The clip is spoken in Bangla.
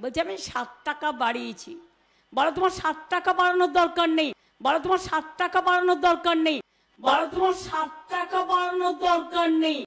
বলছে আমি সাত টাকা বাড়িয়েছি বলো তোমার সাত টাকা বাড়ানোর দরকার নেই বলো তোমার সাত টাকা বাড়ানোর দরকার নেই বলো তোমার সাত টাকা বাড়ানোর দরকার নেই